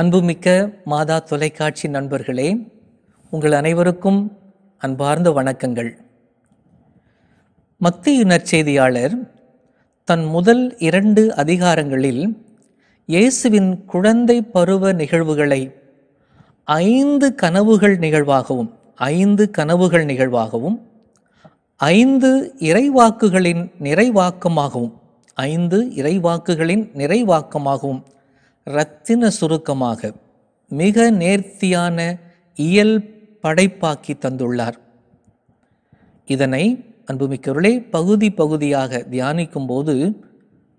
அன்புமிக்க மாதா தொலைக்காட்சி நண்பர்களே உங்கள் அனைவருக்கும் அன்பார்ந்த வணக்கங்கள் மத்திய நற்செய்தியாளர் தன் முதல் இரண்டு அதிகாரங்களில் இயேசுவின் குழந்தை பருவ நிகழ்வுகளை ஐந்து கனவுகள் நிகழ்வாகவும் ஐந்து கனவுகள் நிகழ்வாகவும் ஐந்து இறைவாக்குகளின் நிறைவாக்கமாகவும் ஐந்து இறைவாக்குகளின் நிறைவாக்கமாகவும் ரத்தின சுருக்கமாக மிக நேர்த்தியான இயல் படைப்பாக்கி தந்துள்ளார் இதனை அன்புமிக்கவர்களே பகுதி பகுதியாக தியானிக்கும் போது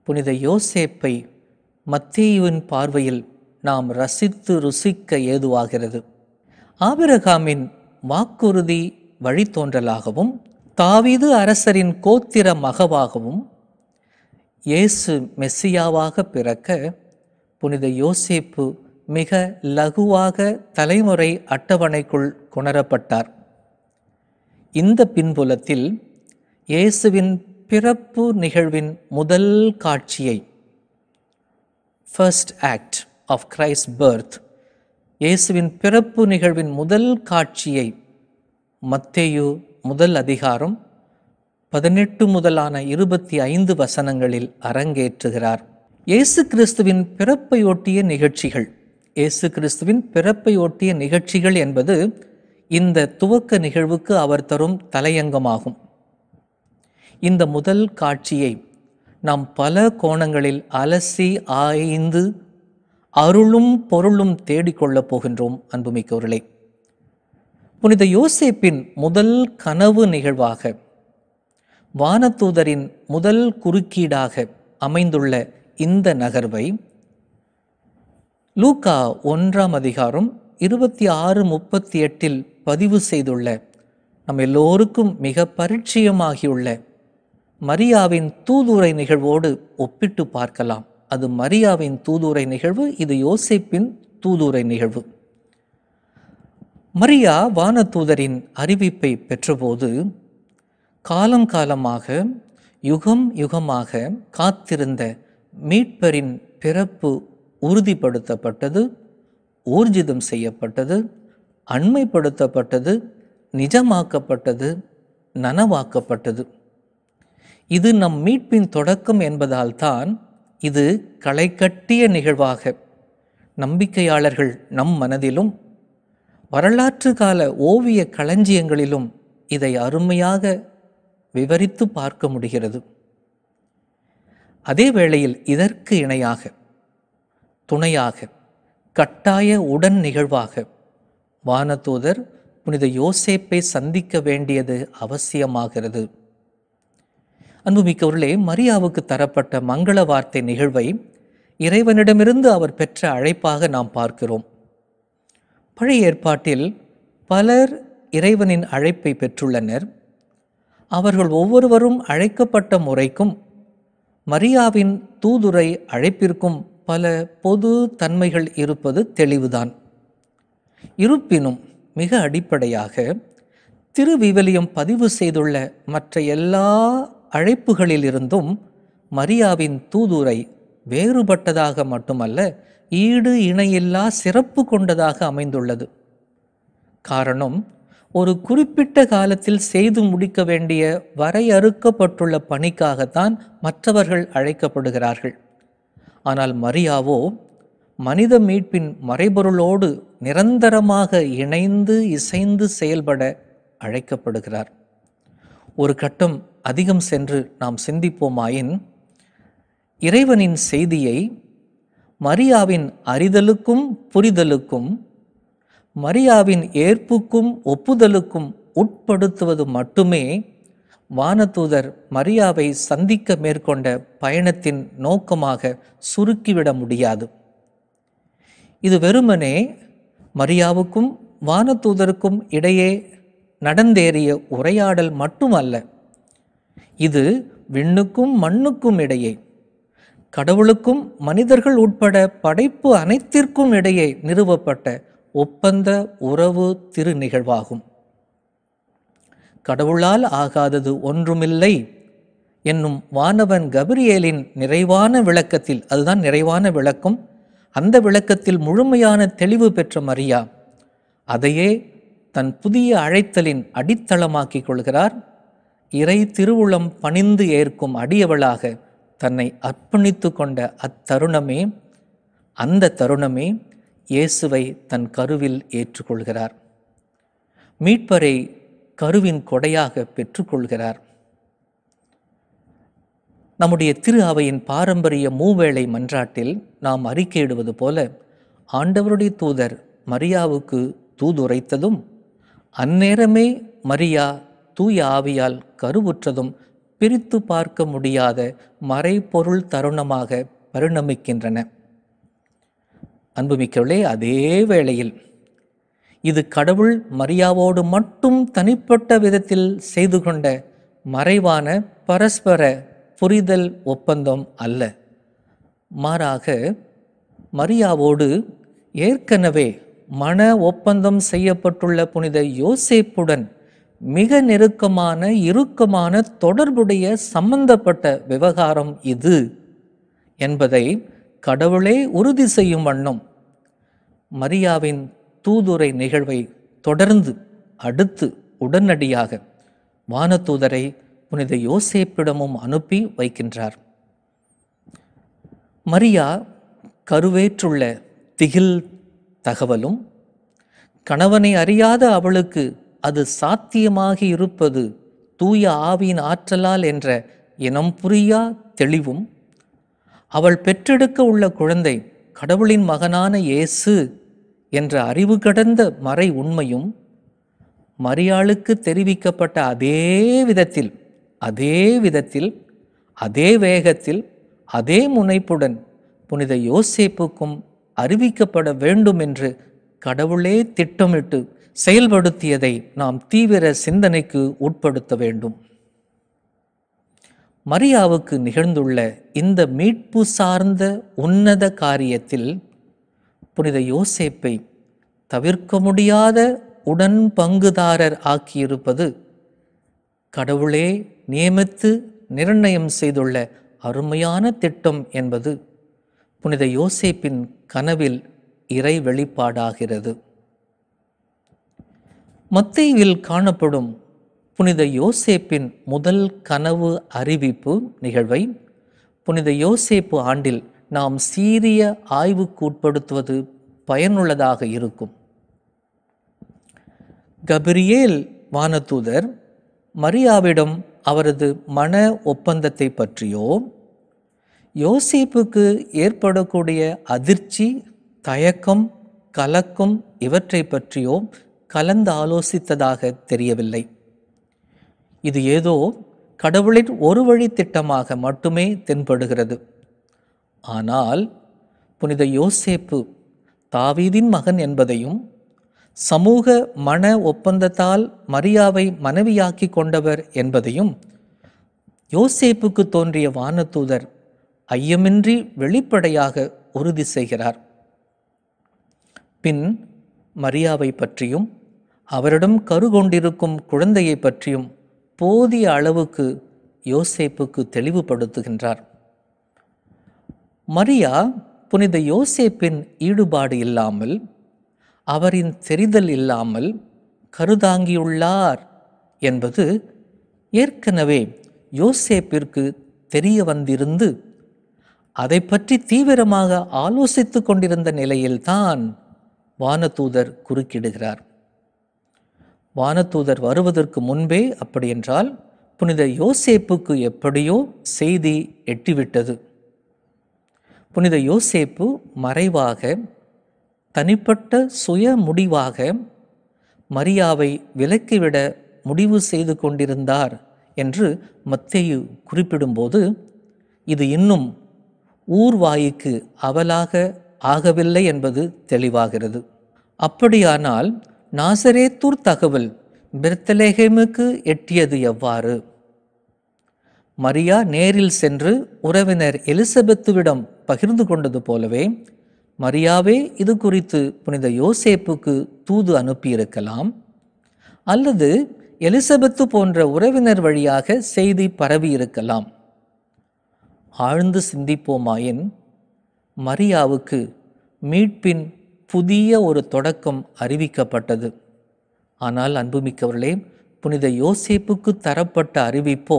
புனித யோசேப்பை மத்தேயுவின் பார்வையில் நாம் ரசித்து ருசிக்க ஏதுவாகிறது ஆபிரகாமின் வாக்குறுதி வழித்தோன்றலாகவும் தாவிது அரசரின் கோத்திர மகவாகவும் இயேசு மெஸ்ஸியாவாக பிறக்க புனித யோசேப்பு மிக லகுவாக தலைமுறை அட்டவணைக்குள் கொணரப்பட்டார் இந்த பின்புலத்தில் இயேசுவின் பிறப்பு நிகழ்வின் முதல் காட்சியை first act of Christ birth இயேசுவின் பிறப்பு நிகழ்வின் முதல் காட்சியை மத்தேயு முதல் அதிகாரம் பதினெட்டு முதலான இருபத்தி ஐந்து வசனங்களில் அரங்கேற்றுகிறார் இயேசு கிறிஸ்துவின் பிறப்பையொட்டிய நிகழ்ச்சிகள் இயேசு கிறிஸ்துவின் பிறப்பையொட்டிய நிகழ்ச்சிகள் என்பது இந்த துவக்க நிகழ்வுக்கு அவர் தரும் தலையங்கமாகும் இந்த முதல் காட்சியை நாம் பல கோணங்களில் அலசி ஆய்ந்து அருளும் பொருளும் தேடிக்கொள்ளப் போகின்றோம் அன்புமிக்கவர்களே புனித யோசேப்பின் முதல் கனவு நிகழ்வாக வானதூதரின் முதல் குறுக்கீடாக அமைந்துள்ள இந்த நகர்வை லூக்கா ஒன்றாம் அதிகாரம் இருபத்தி ஆறு முப்பத்தி எட்டில் பதிவு செய்துள்ள நம் எல்லோருக்கும் மிக பரிச்சயமாகியுள்ள மரியாவின் தூதுரை நிகழ்வோடு ஒப்பிட்டு பார்க்கலாம் அது மரியாவின் தூதுரை நிகழ்வு இது யோசிப்பின் தூதுரை நிகழ்வு மரியா வானதூதரின் அறிவிப்பை பெற்றபோது காலம் காலமாக யுகம் யுகமாக காத்திருந்த மீட்பரின் பிறப்பு உறுதிப்படுத்தப்பட்டது ஊர்ஜிதம் செய்யப்பட்டது அண்மைப்படுத்தப்பட்டது நிஜமாக்கப்பட்டது நனவாக்கப்பட்டது இது நம் மீட்பின் தொடக்கம் என்பதால் இது களை கட்டிய நிகழ்வாக நம்பிக்கையாளர்கள் நம் மனதிலும் வரலாற்று கால ஓவிய களஞ்சியங்களிலும் இதை அருமையாக விவரித்து பார்க்க முடிகிறது அதே வேளையில் இதற்கு இணையாக துணையாக கட்டாய உடன் நிகழ்வாக வானதூதர் புனித யோசேப்பை சந்திக்க வேண்டியது அவசியமாகிறது அன்புமிக்கவர்களே மரியாவுக்கு தரப்பட்ட மங்கள வார்த்தை நிகழ்வை இறைவனிடமிருந்து அவர் பெற்ற அழைப்பாக நாம் பார்க்கிறோம் பழைய ஏற்பாட்டில் பலர் இறைவனின் அழைப்பை பெற்றுள்ளனர் அவர்கள் ஒவ்வொருவரும் அழைக்கப்பட்ட முறைக்கும் மரியாவின் தூதுரை அழைப்பிற்கும் பல பொது தன்மைகள் இருப்பது தெளிவுதான் இருப்பினும் மிக அடிப்படையாக திருவிவிலியம் பதிவு செய்துள்ள மற்ற எல்லா அழைப்புகளிலிருந்தும் மரியாவின் தூதுரை வேறுபட்டதாக மட்டுமல்ல ஈடு இணையில்லா சிறப்பு கொண்டதாக அமைந்துள்ளது காரணம் ஒரு குறிப்பிட்ட காலத்தில் செய்து முடிக்க வேண்டிய வரையறுக்கப்பட்டுள்ள பணிக்காகத்தான் மற்றவர்கள் அழைக்கப்படுகிறார்கள் ஆனால் மரியாவோ மனித மீட்பின் மறைபொருளோடு நிரந்தரமாக இணைந்து இசைந்து செயல்பட அழைக்கப்படுகிறார் ஒரு கட்டம் அதிகம் சென்று நாம் சிந்திப்போமாயின் இறைவனின் செய்தியை மரியாவின் அறிதலுக்கும் புரிதலுக்கும் மரியாவின் ஏற்புக்கும் ஒப்புதலுக்கும் உட்படுத்துவது மட்டுமே வானதூதர் மரியாவை சந்திக்க மேற்கொண்ட பயணத்தின் நோக்கமாக சுருக்கிவிட முடியாது இது வெறுமனே மரியாவுக்கும் வானதூதருக்கும் இடையே நடந்தேறிய உரையாடல் மட்டுமல்ல இது விண்ணுக்கும் மண்ணுக்கும் இடையே கடவுளுக்கும் மனிதர்கள் உட்பட படைப்பு அனைத்திற்கும் இடையே நிறுவப்பட்ட ஒப்பந்த உறவு திரு நிகழ்வாகும் கடவுளால் ஆகாதது ஒன்றுமில்லை என்னும் வானவன் கபிரியேலின் நிறைவான விளக்கத்தில் அதுதான் நிறைவான விளக்கம் அந்த விளக்கத்தில் முழுமையான தெளிவு பெற்ற மரியா அதையே தன் புதிய அழைத்தலின் அடித்தளமாக்கிக் கொள்கிறார் இறை திருவுளம் பணிந்து ஏற்கும் அடியவளாக தன்னை அர்ப்பணித்து கொண்ட அத்தருணமே அந்த தருணமே இயேசுவை தன் கருவில் ஏற்றுக்கொள்கிறார் மீட்பரை கருவின் கொடையாக பெற்றுக்கொள்கிறார் நம்முடைய திரு அவையின் பாரம்பரிய மூவேளை மன்றாட்டில் நாம் அறிக்கையிடுவது போல ஆண்டவருடைய தூதர் மரியாவுக்கு தூதுரைத்ததும் அந்நேரமே மரியா தூய ஆவியால் கருவுற்றதும் பிரித்து பார்க்க முடியாத மறைப்பொருள் தருணமாக பரிணமிக்கின்றன அன்புமிக்கவர்களே அதே வேளையில் இது கடவுள் மரியாவோடு மட்டும் தனிப்பட்ட விதத்தில் செய்து கொண்ட மறைவான பரஸ்பர புரிதல் ஒப்பந்தம் அல்ல மாறாக மரியாவோடு ஏற்கனவே மன ஒப்பந்தம் செய்யப்பட்டுள்ள புனித யோசேப்புடன் மிக நெருக்கமான இறுக்கமான தொடர்புடைய சம்பந்தப்பட்ட விவகாரம் இது என்பதை கடவுளே உறுதி செய்யும் வண்ணம் மரியாவின் தூதுரை நிகழ்வை தொடர்ந்து அடுத்து உடனடியாக வானதூதரை புனித யோசேப்பிடமும் அனுப்பி வைக்கின்றார் மரியா கருவேற்றுள்ள திகில் தகவலும் கணவனை அறியாத அவளுக்கு அது சாத்தியமாகி இருப்பது தூய ஆவியின் ஆற்றலால் என்ற இனம் புரியா தெளிவும் அவள் பெற்றெடுக்க உள்ள குழந்தை கடவுளின் மகனான இயேசு என்ற அறிவு கடந்த மறை உண்மையும் மரியாளுக்கு தெரிவிக்கப்பட்ட அதே விதத்தில் அதே விதத்தில் அதே வேகத்தில் அதே முனைப்புடன் புனித யோசேப்புக்கும் அறிவிக்கப்பட வேண்டும் என்று கடவுளே திட்டமிட்டு செயல்படுத்தியதை நாம் தீவிர சிந்தனைக்கு உட்படுத்த வேண்டும் மரியாவுக்கு நிகழ்ந்துள்ள இந்த மீட்பு சார்ந்த உன்னத காரியத்தில் புனித யோசேப்பை தவிர்க்க முடியாத உடன் பங்குதாரர் ஆக்கியிருப்பது கடவுளே நியமித்து நிர்ணயம் செய்துள்ள அருமையான திட்டம் என்பது புனித யோசேப்பின் கனவில் இறை வெளிப்பாடாகிறது மத்தியில் காணப்படும் புனித யோசேப்பின் முதல் கனவு அறிவிப்பு நிகழ்வை புனித யோசேப்பு ஆண்டில் நாம் சீரிய ஆய்வுக்கு உட்படுத்துவது பயனுள்ளதாக இருக்கும் கபிரியேல் வானதூதர் மரியாவிடம் அவரது மன ஒப்பந்தத்தை பற்றியோ யோசிப்புக்கு ஏற்படக்கூடிய அதிர்ச்சி தயக்கம் கலக்கம் இவற்றை பற்றியோ கலந்து ஆலோசித்ததாக தெரியவில்லை இது ஏதோ கடவுளின் ஒரு வழி திட்டமாக மட்டுமே தென்படுகிறது ஆனால் புனித யோசேப்பு தாவீதின் மகன் என்பதையும் சமூக மன ஒப்பந்தத்தால் மரியாவை மனைவியாக்கி கொண்டவர் என்பதையும் யோசேப்புக்கு தோன்றிய வானதூதர் ஐயமின்றி வெளிப்படையாக உறுதி செய்கிறார் பின் மரியாவை பற்றியும் அவரிடம் கருகொண்டிருக்கும் குழந்தையை பற்றியும் போதிய அளவுக்கு யோசேப்புக்கு தெளிவுபடுத்துகின்றார் மரியா புனித யோசேப்பின் ஈடுபாடு இல்லாமல் அவரின் தெரிதல் இல்லாமல் கருதாங்கியுள்ளார் என்பது ஏற்கனவே யோசேப்பிற்கு தெரிய வந்திருந்து அதை பற்றி தீவிரமாக ஆலோசித்து கொண்டிருந்த நிலையில்தான் வானதூதர் குறுக்கிடுகிறார் வானதூதர் வருவதற்கு முன்பே அப்படியென்றால் புனித யோசேப்புக்கு எப்படியோ செய்தி எட்டிவிட்டது புனித யோசேப்பு மறைவாக தனிப்பட்ட சுய முடிவாக மரியாவை விலக்கிவிட முடிவு செய்து கொண்டிருந்தார் என்று மத்தேயு குறிப்பிடும்போது இது இன்னும் ஊர்வாய்க்கு அவலாக ஆகவில்லை என்பது தெளிவாகிறது அப்படியானால் நாசரேத்தூர் தகவல் பிரத்தலேகமுக்கு எட்டியது எவ்வாறு மரியா நேரில் சென்று உறவினர் எலிசபெத்துவிடம் பகிர்ந்து கொண்டது போலவே மரியாவே இது குறித்து புனித யோசேப்புக்கு தூது அனுப்பியிருக்கலாம் அல்லது எலிசபெத்து போன்ற உறவினர் வழியாக செய்தி பரவியிருக்கலாம் ஆழ்ந்து சிந்திப்போமாயின் மரியாவுக்கு மீட்பின் புதிய ஒரு தொடக்கம் அறிவிக்கப்பட்டது ஆனால் அன்புமிக்கவர்களே புனித யோசேப்புக்கு தரப்பட்ட அறிவிப்போ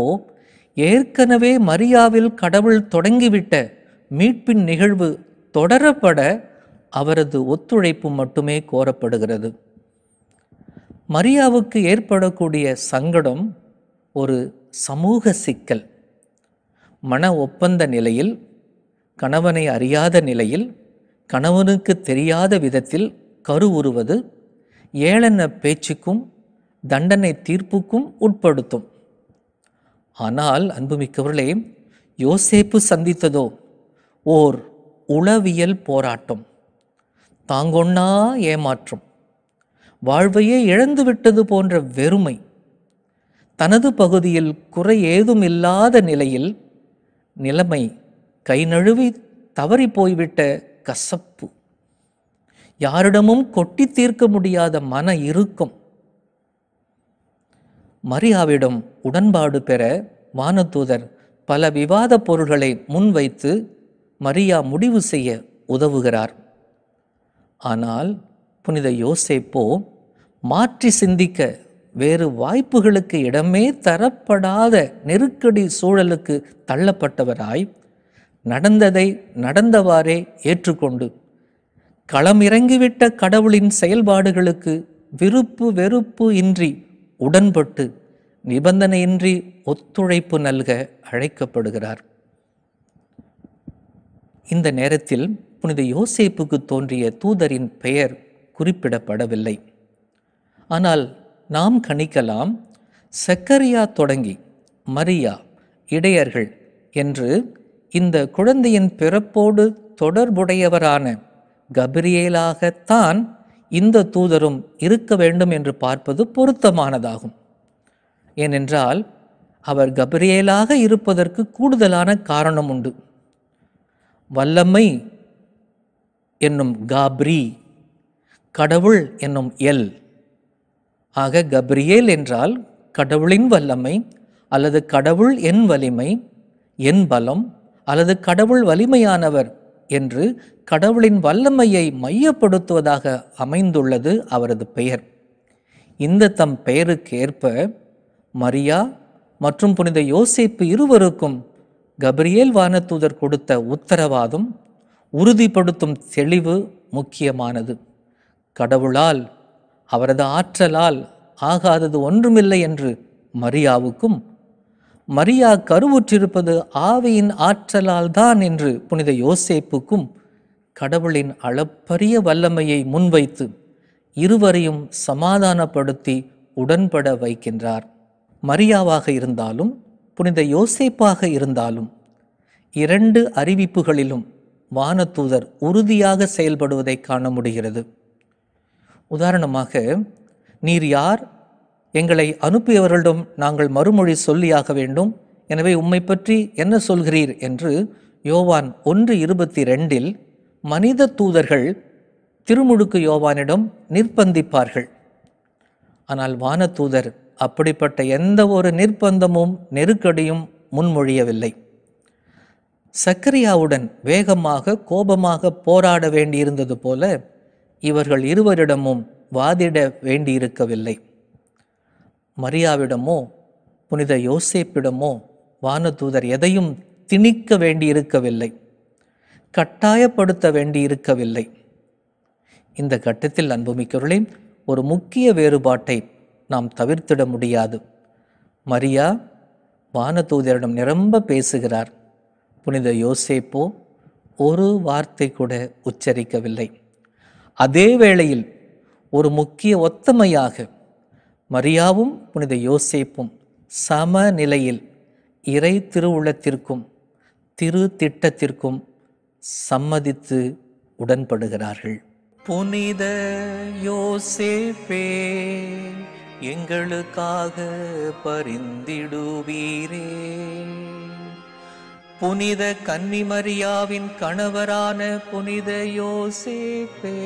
ஏற்கனவே மரியாவில் கடவுள் தொடங்கிவிட்ட மீட்பின் நிகழ்வு தொடரப்பட அவரது ஒத்துழைப்பு மட்டுமே கோரப்படுகிறது மரியாவுக்கு ஏற்படக்கூடிய சங்கடம் ஒரு சமூக சிக்கல் மன ஒப்பந்த நிலையில் கணவனை அறியாத நிலையில் கணவனுக்கு தெரியாத விதத்தில் கரு உருவது ஏளன பேச்சுக்கும் தண்டனை தீர்ப்புக்கும் உட்படுத்தும் ஆனால் அன்புமிக்கவர்களே யோசேப்பு சந்தித்ததோ ஓர் உளவியல் போராட்டம் தாங்கொண்ணா ஏமாற்றம் வாழ்வையே இழந்துவிட்டது போன்ற வெறுமை தனது பகுதியில் குறை ஏதும் இல்லாத நிலையில் நிலைமை கை நழுவி தவறி போய்விட்ட கசப்பு யாரிடமும் கொட்டி தீர்க்க முடியாத மன இருக்கும் மரியாவிடம் உடன்பாடு பெற வானதூதர் பல விவாத பொருள்களை முன்வைத்து மரியா முடிவு செய்ய உதவுகிறார் ஆனால் புனித யோசேப்போ மாற்றி சிந்திக்க வேறு வாய்ப்புகளுக்கு இடமே தரப்படாத நெருக்கடி சூழலுக்கு தள்ளப்பட்டவராய் நடந்ததை நடந்தவாறே ஏற்றுக்கொண்டு களமிறங்கிவிட்ட கடவுளின் செயல்பாடுகளுக்கு விருப்பு வெறுப்பு இன்றி உடன்பட்டு நிபந்தனையின்றி ஒத்துழைப்பு நல்க அழைக்கப்படுகிறார் இந்த நேரத்தில் புனித யோசேப்புக்கு தோன்றிய தூதரின் பெயர் குறிப்பிடப்படவில்லை ஆனால் நாம் கணிக்கலாம் செக்கரியா தொடங்கி மரியா இடையர்கள் என்று இந்த குழந்தையின் பிறப்போடு தொடர்புடையவரான கபிரியேலாகத்தான் இந்த தூதரும் இருக்க வேண்டும் என்று பார்ப்பது பொருத்தமானதாகும் ஏனென்றால் அவர் கபிரியேலாக இருப்பதற்கு கூடுதலான காரணம் உண்டு வல்லமை என்னும் காப்ரி கடவுள் என்னும் எல் ஆக கபிரியேல் என்றால் கடவுளின் வல்லமை அல்லது கடவுள் என் வலிமை என் பலம் அல்லது கடவுள் வலிமையானவர் என்று கடவுளின் வல்லமையை மையப்படுத்துவதாக அமைந்துள்ளது அவரது பெயர் இந்த தம் பெயருக்கேற்ப மரியா மற்றும் புனித யோசிப்பு இருவருக்கும் கபிரியேல் வானத்தூதர் கொடுத்த உத்தரவாதம் உறுதிப்படுத்தும் தெளிவு முக்கியமானது கடவுளால் அவரது ஆற்றலால் ஆகாதது ஒன்றுமில்லை என்று மரியாவுக்கும் மரியா கருவுற்றிருப்பது ஆவியின் ஆற்றலால் தான் என்று புனித யோசேப்புக்கும் கடவுளின் அளப்பரிய வல்லமையை முன்வைத்து இருவரையும் சமாதானப்படுத்தி உடன்பட வைக்கின்றார் மரியாவாக இருந்தாலும் புனித யோசேப்பாக இருந்தாலும் இரண்டு அறிவிப்புகளிலும் வானத்தூதர் உறுதியாக செயல்படுவதை காண முடிகிறது உதாரணமாக நீர் யார் எங்களை அனுப்பியவர்களிடம் நாங்கள் மறுமொழி சொல்லியாக வேண்டும் எனவே உம்மை பற்றி என்ன சொல்கிறீர் என்று யோவான் ஒன்று இருபத்தி ரெண்டில் மனித தூதர்கள் திருமுழுக்கு யோவானிடம் நிர்பந்திப்பார்கள் ஆனால் வானத்தூதர் அப்படிப்பட்ட எந்த ஒரு நிர்பந்தமும் நெருக்கடியும் முன்மொழியவில்லை சக்கரியாவுடன் வேகமாக கோபமாக போராட வேண்டியிருந்தது போல இவர்கள் இருவரிடமும் வாதிட வேண்டியிருக்கவில்லை மரியாவிடமோ புனித யோசேப்பிடமோ வானதூதர் எதையும் திணிக்க வேண்டியிருக்கவில்லை கட்டாயப்படுத்த வேண்டியிருக்கவில்லை இந்த கட்டத்தில் அன்புமிக்கவர்களே ஒரு முக்கிய வேறுபாட்டை நாம் தவிர்த்திட முடியாது மரியா வானதூதரிடம் நிரம்ப பேசுகிறார் புனித யோசேப்போ ஒரு வார்த்தை கூட உச்சரிக்கவில்லை அதே வேளையில் ஒரு முக்கிய ஒத்தமையாக மரியாவும் புனித யோசேப்பும் சமநிலையில் இறை திருவுள்ளத்திற்கும் திரு திட்டத்திற்கும் சம்மதித்து உடன்படுகிறார்கள் புனித யோசேப்பே எங்களுக்காக பரிந்திடுவீரே புனித கன்னிமரியாவின் கணவரான புனித யோசேப்பே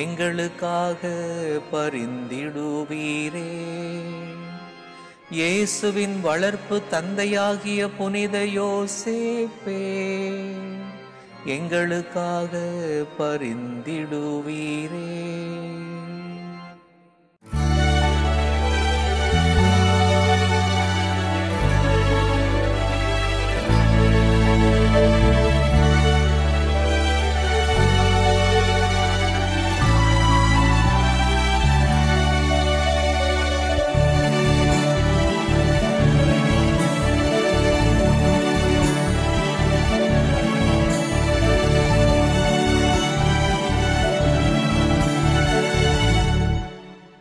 எங்களுக்காக பரிந்திடுவீரே இயேசுவின் வளர்ப்பு தந்தையாகிய புனித யோசேப்பே எங்களுக்காக பரிந்திடுவீரே